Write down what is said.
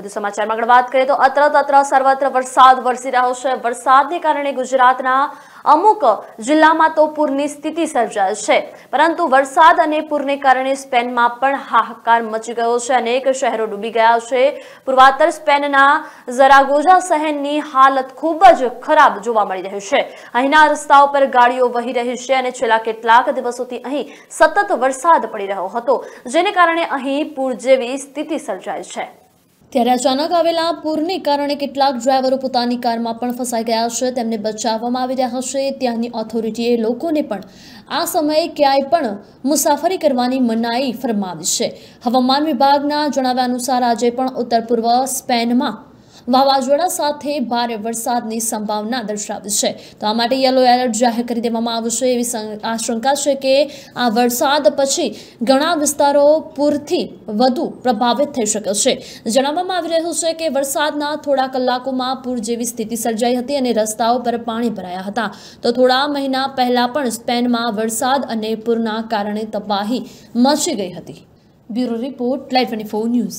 વધુ સમાચારમાં આગળ વાત કરીએ તો અત્ર તત્ર સર્વત્ર વરસાદ વરસી રહ્યો છે વરસાદને કારણે ગુજરાતના અમુક જિલ્લામાં તો પૂરની સ્થિતિ સર્જાય છે પરંતુ વરસાદ અને પૂરને કારણે સ્પેનમાં પણ હાહાકાર મચી ગયો છે અનેક શહેરો ડૂબી ગયા છે પૂર્વાતર સ્પેનના ઝરાગોઝા શહેરની હાલત ખૂબ જ ખરાબ જોવા મળી રહી છે અહીંના રસ્તાઓ પર ગાડીઓ વહી રહી છે અને છેલ્લા કેટલાક દિવસોથી અહીં સતત વરસાદ પડી રહ્યો હતો જેને કારણે અહીં પૂર જેવી સ્થિતિ સર્જાય છે ત્યારે અચાનક આવેલા પૂરને કારણે કેટલાક ડ્રાઈવરો પોતાની કારમાં પણ ફસાઈ ગયા છે તેમને બચાવવામાં આવી રહ્યા હશે ત્યાંની ઓથોરિટીએ લોકોને પણ આ સમયે ક્યાંય પણ મુસાફરી કરવાની મનાઈ ફરમાવી છે હવામાન વિભાગના જણાવ્યા અનુસાર આજે પણ ઉત્તર પૂર્વ સ્પેનમાં વાવાઝોડા સાથે ભારે વરસાદની સંભાવના દર્શાવી છે તો આ માટે યલો એલર્ટ જાહેર કરી દેવામાં આવશે એવી આશંકા છે કે આ વરસાદ પછી ઘણા વિસ્તારો પૂરથી વધુ પ્રભાવિત થઈ શકે છે જણાવવામાં આવી રહ્યું છે કે વરસાદના થોડા કલાકોમાં પૂર જેવી સ્થિતિ સર્જાઈ હતી અને રસ્તાઓ પર પાણી ભરાયા હતા તો થોડા મહિના પહેલા પણ સ્પેનમાં વરસાદ અને પૂરના કારણે તબાહી મચી ગઈ હતી bureau report live twenty news